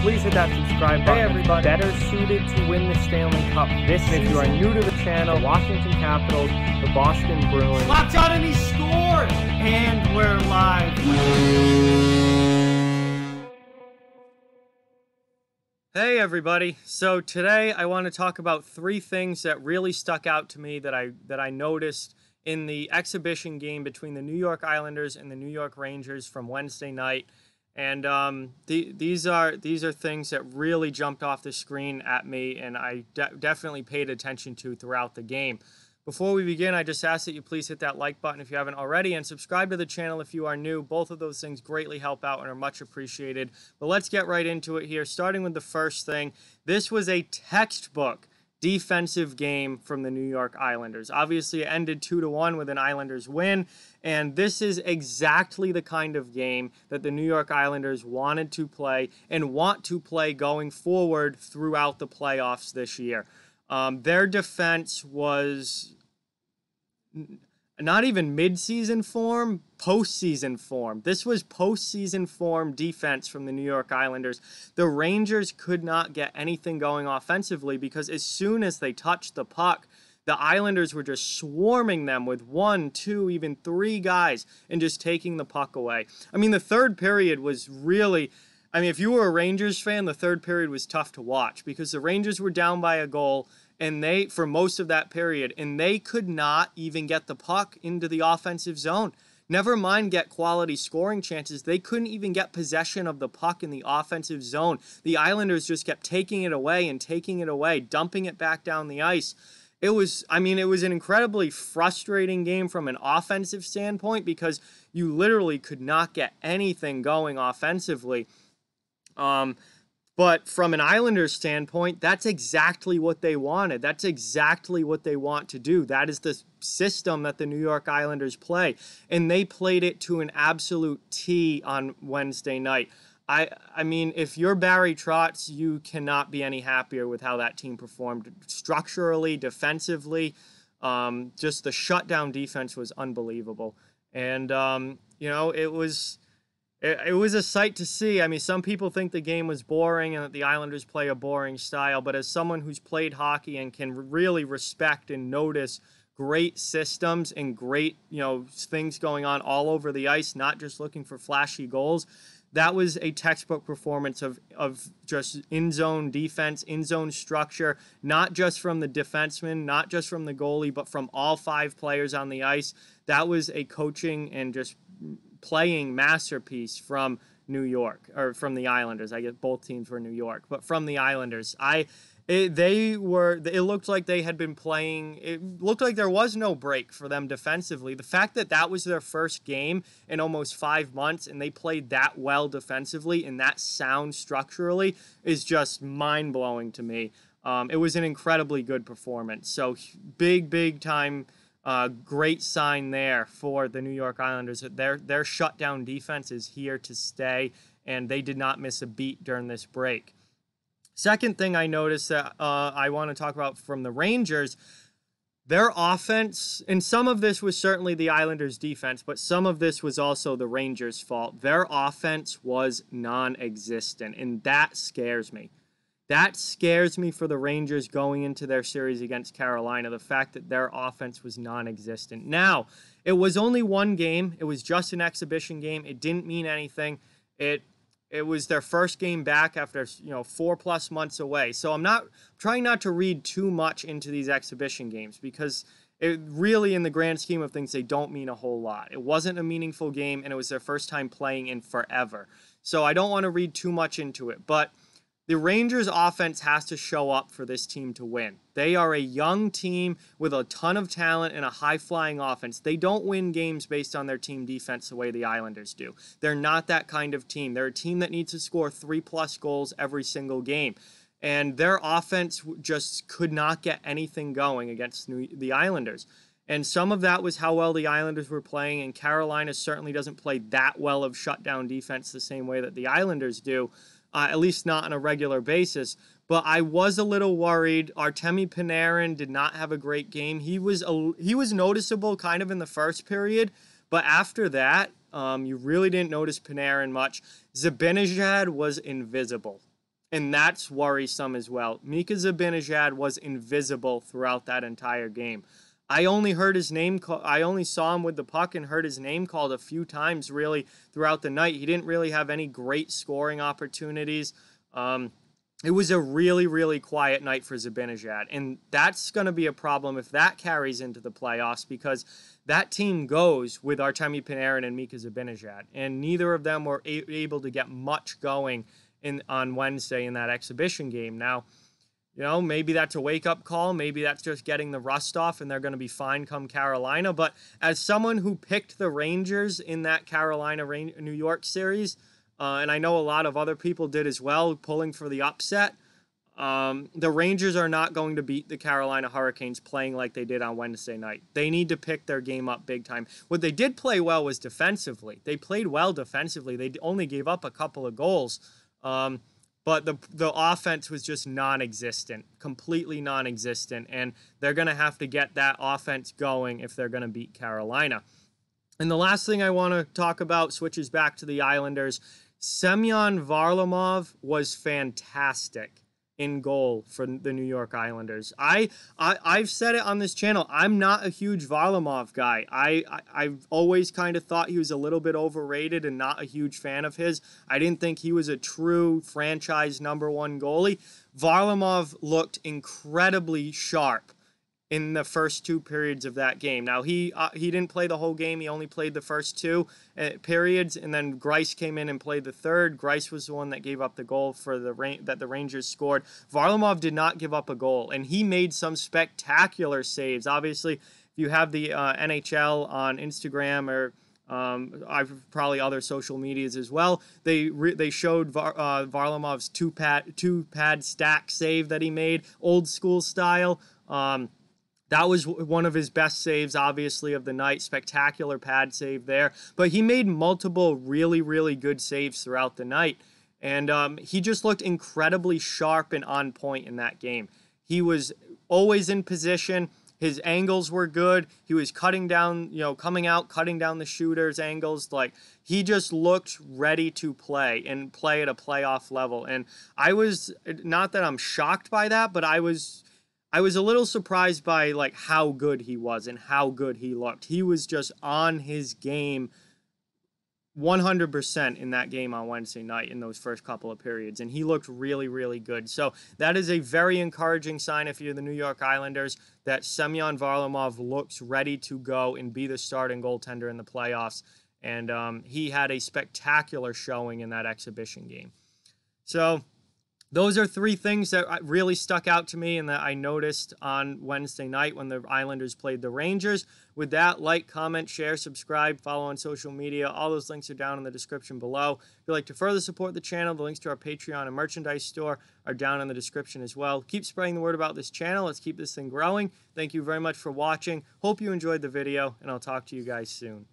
please hit that subscribe button. Hey everybody. Better suited to win the Stanley Cup this season. If you are new to the channel, Washington Capitals, the Boston Bruins. Locked on and he scores! And we're live. Hey everybody. So today I want to talk about three things that really stuck out to me that I that I noticed in the exhibition game between the New York Islanders and the New York Rangers from Wednesday night. And um, the, these are these are things that really jumped off the screen at me, and I de- definitely paid attention to throughout the game. Before we begin, I just ask that you please hit that like button if you haven't already and subscribe to the channel if you are new. Both of those things greatly help out and are much appreciated. But let's get right into it here, starting with the first thing. This was a textbook defensive game from the New York Islanders. Obviously, it ended 2 to 1 with an Islanders win, and this is exactly the kind of game that the New York Islanders wanted to play and want to play going forward throughout the playoffs this year. Um, their defense was not even midseason form, postseason form. This was postseason form defense from the New York Islanders. The Rangers could not get anything going offensively because as soon as they touched the puck, the Islanders were just swarming them with one, two, even three guys and just taking the puck away. I mean, the third period was really. I mean, if you were a Rangers fan, the third period was tough to watch because the Rangers were down by a goal and they for most of that period and they could not even get the puck into the offensive zone never mind get quality scoring chances they couldn't even get possession of the puck in the offensive zone the islanders just kept taking it away and taking it away dumping it back down the ice it was i mean it was an incredibly frustrating game from an offensive standpoint because you literally could not get anything going offensively um, but from an Islanders standpoint, that's exactly what they wanted. That's exactly what they want to do. That is the system that the New York Islanders play. And they played it to an absolute T on Wednesday night. I, I mean, if you're Barry Trotz, you cannot be any happier with how that team performed structurally, defensively. Um, just the shutdown defense was unbelievable. And, um, you know, it was it, it was a sight to see. I mean, some people think the game was boring and that the Islanders play a boring style, but as someone who's played hockey and can really respect and notice great systems and great, you know, things going on all over the ice, not just looking for flashy goals, that was a textbook performance of of just in zone defense, in zone structure, not just from the defenseman, not just from the goalie, but from all five players on the ice. That was a coaching and just playing masterpiece from New York or from the Islanders. I guess both teams were New York, but from the Islanders, I it, they were it looked like they had been playing it looked like there was no break for them defensively the fact that that was their first game in almost five months and they played that well defensively and that sound structurally is just mind-blowing to me um, it was an incredibly good performance so big big time uh, great sign there for the New York Islanders. Their their shutdown defense is here to stay, and they did not miss a beat during this break. Second thing I noticed that uh, I want to talk about from the Rangers, their offense, and some of this was certainly the Islanders' defense, but some of this was also the Rangers' fault. Their offense was non-existent, and that scares me. That scares me for the Rangers going into their series against Carolina, the fact that their offense was non existent. Now, it was only one game, it was just an exhibition game. It didn't mean anything. It it was their first game back after you know four plus months away so i'm not trying not to read too much into these exhibition games because it really in the grand scheme of things they don't mean a whole lot it wasn't a meaningful game and it was their first time playing in forever so i don't want to read too much into it but the Rangers offense has to show up for this team to win. They are a young team with a ton of talent and a high flying offense. They don't win games based on their team defense the way the Islanders do. They're not that kind of team. They're a team that needs to score three plus goals every single game. And their offense just could not get anything going against the Islanders. And some of that was how well the Islanders were playing, and Carolina certainly doesn't play that well of shutdown defense the same way that the Islanders do uh, at least not on a regular basis. But I was a little worried. Artemi Panarin did not have a great game. He was a, he was noticeable kind of in the first period, but after that, um, you really didn't notice Panarin much. Zabinajad was invisible, and that's worrisome as well. Mika Zabinajad was invisible throughout that entire game. I only heard his name call, I only saw him with the puck and heard his name called a few times really throughout the night. He didn't really have any great scoring opportunities. Um, it was a really, really quiet night for Zabinajad. And that's going to be a problem if that carries into the playoffs because that team goes with Artemi Panarin and Mika Zabinajad. And neither of them were a- able to get much going in on Wednesday in that exhibition game. Now, you know, maybe that's a wake up call. Maybe that's just getting the rust off and they're going to be fine come Carolina. But as someone who picked the Rangers in that Carolina New York series, uh, and I know a lot of other people did as well, pulling for the upset, um, the Rangers are not going to beat the Carolina Hurricanes playing like they did on Wednesday night. They need to pick their game up big time. What they did play well was defensively. They played well defensively, they only gave up a couple of goals. Um, but the the offense was just non-existent, completely non-existent, and they're going to have to get that offense going if they're going to beat Carolina. And the last thing I want to talk about switches back to the Islanders. Semyon Varlamov was fantastic in goal for the New York Islanders. I, I I've said it on this channel. I'm not a huge Varlamov guy. I, I have always kind of thought he was a little bit overrated and not a huge fan of his. I didn't think he was a true franchise number one goalie. Varlamov looked incredibly sharp in the first two periods of that game. Now he uh, he didn't play the whole game. He only played the first two uh, periods, and then Grice came in and played the third. Grice was the one that gave up the goal for the Ra- that the Rangers scored. Varlamov did not give up a goal, and he made some spectacular saves. Obviously, if you have the uh, NHL on Instagram or um, I've probably other social medias as well. They re- they showed Var- uh, Varlamov's two pad two pad stack save that he made, old school style. Um, that was one of his best saves, obviously, of the night. Spectacular pad save there. But he made multiple really, really good saves throughout the night. And um, he just looked incredibly sharp and on point in that game. He was always in position. His angles were good. He was cutting down, you know, coming out, cutting down the shooter's angles. Like he just looked ready to play and play at a playoff level. And I was not that I'm shocked by that, but I was I was a little surprised by like how good he was and how good he looked. He was just on his game 100% in that game on Wednesday night in those first couple of periods and he looked really really good. So that is a very encouraging sign if you're the New York Islanders that Semyon Varlamov looks ready to go and be the starting goaltender in the playoffs and um, he had a spectacular showing in that exhibition game. So those are three things that uh, really stuck out to me and that I noticed on Wednesday night when the Islanders played the Rangers. With that, like, comment, share, subscribe, follow on social media. All those links are down in the description below. If you'd like to further support the channel, the links to our Patreon and merchandise store are down in the description as well. Keep spreading the word about this channel. Let's keep this thing growing. Thank you very much for watching. Hope you enjoyed the video, and I'll talk to you guys soon.